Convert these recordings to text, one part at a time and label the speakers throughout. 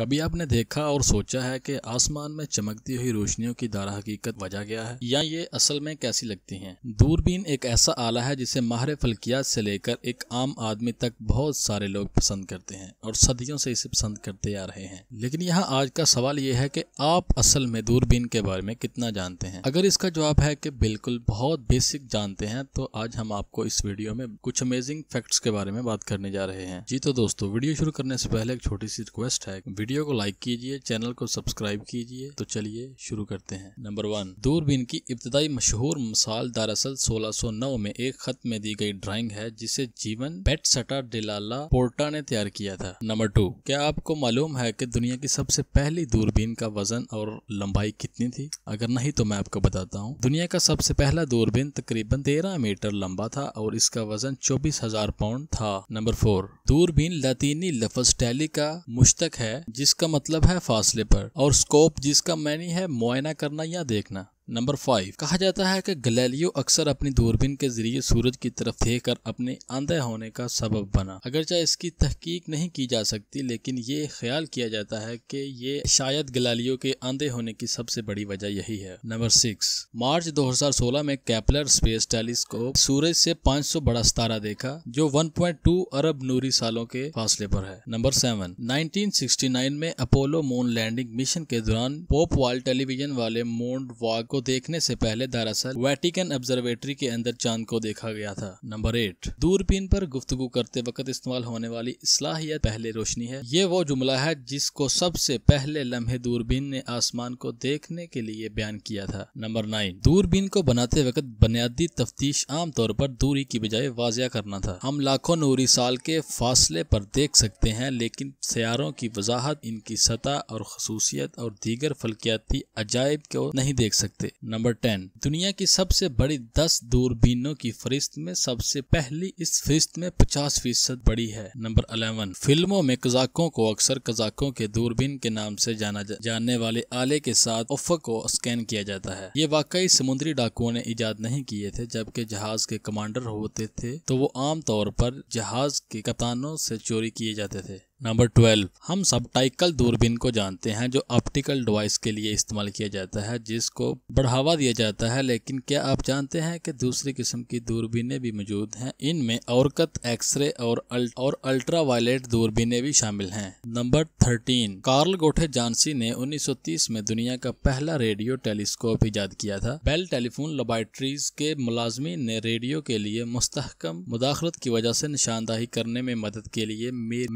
Speaker 1: कभी आपने देखा और सोचा है कि आसमान में चमकती हुई रोशनियों की दारा हकीकत वजह गया है या ये असल में कैसी लगती हैं? दूरबीन एक ऐसा आला है जिसे माहर फलकियात से लेकर एक आम आदमी तक बहुत सारे लोग पसंद करते हैं और सदियों से इसे पसंद करते आ रहे हैं लेकिन यहाँ आज का सवाल ये है की आप असल में दूरबीन के बारे में कितना जानते हैं अगर इसका जवाब है की बिल्कुल बहुत बेसिक जानते हैं तो आज हम आपको इस वीडियो में कुछ अमेजिंग फैक्ट्स के बारे में बात करने जा रहे हैं जी तो दोस्तों वीडियो शुरू करने से पहले एक छोटी सी रिक्वेस्ट है वीडियो को लाइक कीजिए चैनल को सब्सक्राइब कीजिए तो चलिए शुरू करते हैं नंबर वन दूरबीन की इब्तदाई मशहूर मिसाल दरअसल 1609 में एक खत में दी गई ड्राइंग है जिसे जीवन बेट सटा डिलाला पोर्टा ने तैयार किया था नंबर टू क्या आपको मालूम है की दुनिया की सबसे पहली दूरबीन का वजन और लंबाई कितनी थी अगर नहीं तो मैं आपको बताता हूँ दुनिया का सबसे पहला दूरबीन तकरीबन तेरह मीटर लंबा था और इसका वजन चौबीस हजार पाउंड था नंबर फोर दूरबीन लतीनी लफज टैली का मुश्तक है जिसका मतलब है फासले पर और स्कोप जिसका मैनी है मुआयना करना या देखना नंबर फाइव कहा जाता है कि गलेलियो अक्सर अपनी दूरबीन के जरिए सूरज की तरफ देख कर अपने आंधे होने का सबब बना अगरचे इसकी तहकीक नहीं की जा सकती लेकिन ये ख्याल किया जाता है कि ये शायद गलेलियो के आंधे होने की सबसे बड़ी वजह यही है नंबर सिक्स मार्च 2016 में कैपलर स्पेस टेलीस्कोप सूरज से 500 बड़ा सितारा देखा जो टू अरब नूरी सालों के फासले पर है नंबर सेवन नाइन में अपोलो मून लैंडिंग मिशन के दौरान पोप वाल टेलीविजन वाले मोन्ड वॉक को देखने से पहले दरअसल वेटिकन ऑब्जर्वेटरी के अंदर चांद को देखा गया था नंबर एट दूरबीन पर गुफ्तगु करते वक्त इस्तेमाल होने वाली असलाहियत पहले रोशनी है ये वो जुमला है जिसको सबसे पहले लम्हे दूरबीन ने आसमान को देखने के लिए बयान किया था नंबर नाइन दूरबीन को बनाते वक्त बुनियादी तफ्तीश आमतौर पर दूरी की बजाय वाजिया करना था हम लाखों नूरी साल के फासले पर देख सकते हैं लेकिन सियारों की वजाहत इनकी सतह और खसूसियत और दीगर फलकियाती अजायब को नहीं देख सकते नंबर टेन दुनिया की सबसे बड़ी दस दूरबीनों की फहरिस्त में सबसे पहली इस फहरिस्त में पचास फीसद बड़ी है नंबर अलेवन फिल्मों में कजाकों को अक्सर कजाकों के दूरबीन के नाम से जाना जा, जाने वाले आले के साथ उफक को स्कैन किया जाता है ये वाकई समुद्री डाकुओं ने इजाद नहीं किए थे जबकि जहाज के कमांडर होते थे तो वो आमतौर पर जहाज के कप्तानों से चोरी किए जाते थे नंबर ट्वेल्व हम सबटाइकल दूरबीन को जानते हैं जो ऑप्टिकल डिवाइस के लिए इस्तेमाल किया जाता है जिसको बढ़ावा दिया जाता है लेकिन क्या आप जानते हैं कि दूसरी किस्म की दूरबीनें भी मौजूद हैं इनमें औरकत एक्सरे और अल्ट और अल्ट्रा वायलेट दूरबीनें भी शामिल हैं नंबर थर्टीन कार्ल गोठे जानसी ने उन्नीस में दुनिया का पहला रेडियो टेलीस्कोप ईजाद किया था बेल टेलीफोन लेबॉरेटरीज के मुलाजमी ने रेडियो के लिए मुस्तकम मुदाखलत की वजह से निशानदाही करने में मदद के लिए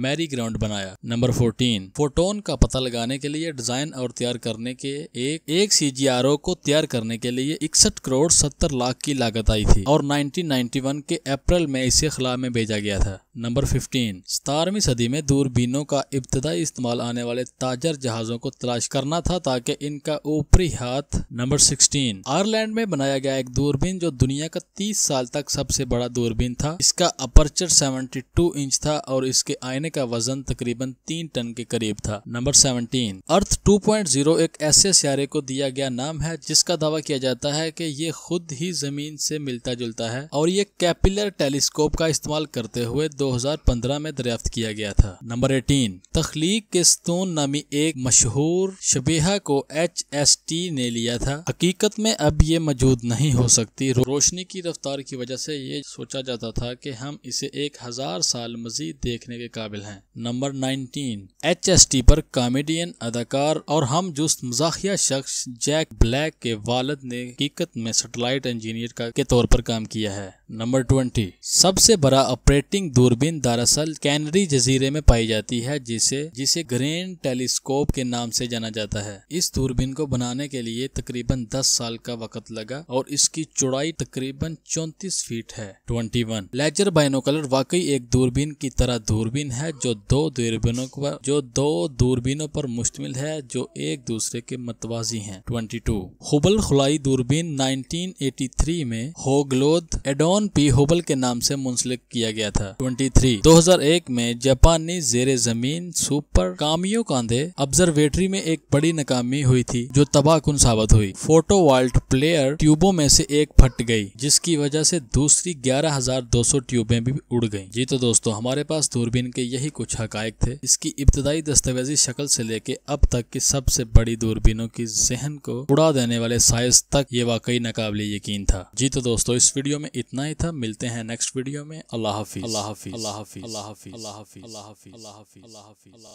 Speaker 1: मेरी ग्राउंड बॉन्ड बनाया नंबर फोर्टीन फोटोन का पता लगाने के लिए डिजाइन और तैयार करने के एक एक सीजीआरओ को तैयार करने के लिए इकसठ करोड़ सत्तर लाख की लागत आई थी और 1991 के अप्रैल में इसे खिला में भेजा गया था नंबर फिफ्टीन सतारहवीं सदी में दूरबीनों का इब्तदाई इस्तेमाल आने वाले ताजर जहाजों को तलाश करना था ताकि इनका ऊपरी हाथ नंबर सिक्सटीन आयरलैंड में बनाया गया एक दूरबीन जो दुनिया का तीस साल तक सबसे बड़ा दूरबीन था इसका अपर्चर सेवेंटी टू इंच था और इसके आईने का वजन तकरीबन तीन टन के करीब था नंबर सेवनटीन अर्थ 2.0 एक ऐसे सियारे को दिया गया नाम है जिसका दावा किया जाता है कि ये खुद ही जमीन से मिलता जुलता है और ये कैपिलर टेलीस्कोप का इस्तेमाल करते हुए 2015 में दरियाफ्त किया गया था नंबर एटीन तखलीक के स्तून नामी एक मशहूर शबीहा को एच एस टी ने लिया था हकीकत में अब ये मौजूद नहीं हो सकती रोशनी की रफ्तार की वजह से ये सोचा जाता था कि हम इसे एक हजार साल मजीद देखने के काबिल हैं नंबर 19 टी पर कॉमेडियन अदाकार और हम जुस्त मजाकिया शख्स जैक ब्लैक के वालद ने हकीकत में सेटेलाइट इंजीनियर का के तौर पर काम किया है नंबर 20 सबसे बड़ा ऑपरेटिंग दूरबीन दरअसल कैनरी जजीरे में पाई जाती है जिसे जिसे ग्रेन टेलीस्कोप के नाम से जाना जाता है इस दूरबीन को बनाने के लिए तकरीबन 10 साल का वक्त लगा और इसकी चौड़ाई तकरीबन 34 फीट है 21 लेजर बाइनोकलर वाकई एक दूरबीन की तरह दूरबीन है जो दो दूरबीनों पर जो दो दूरबीनों पर मुश्तमिल है जो एक दूसरे के मतवाजी हैं 22 हुबल खुलाई दूरबीन 1983 में होगलोद एडोन पी हुबल के नाम से मुंसलिक किया गया था 23 2001 में जापानी जेर जमीन सुपर कामियो कांधे ऑब्जर्वेटरी में एक बड़ी नाकामी हुई थी जो तबाहकुन साबित हुई फोटो वाल्ट प्लेयर ट्यूबों में से एक फट गई जिसकी वजह से दूसरी ग्यारह ट्यूबें भी उड़ गई जी तो दोस्तों हमारे पास दूरबीन के यही कुछ हकायक थे इसकी इब्तदाई दस्तावेजी शक्ल से लेके अब तक की सबसे बड़ी दूरबीनों की जहन को उड़ा देने वाले साइज तक ये वाकई नाकबले यकीन था जी तो दोस्तों इस वीडियो में इतना ही था मिलते हैं नेक्स्ट वीडियो में अल्लाह हाफिज अल्लाह हाफिज अल्लाह हाफिज अल्लाह हाफिज अल्लाह हाफिज अल्लाह हाफिज अल्लाह हाफिज अल्लाह हाफिज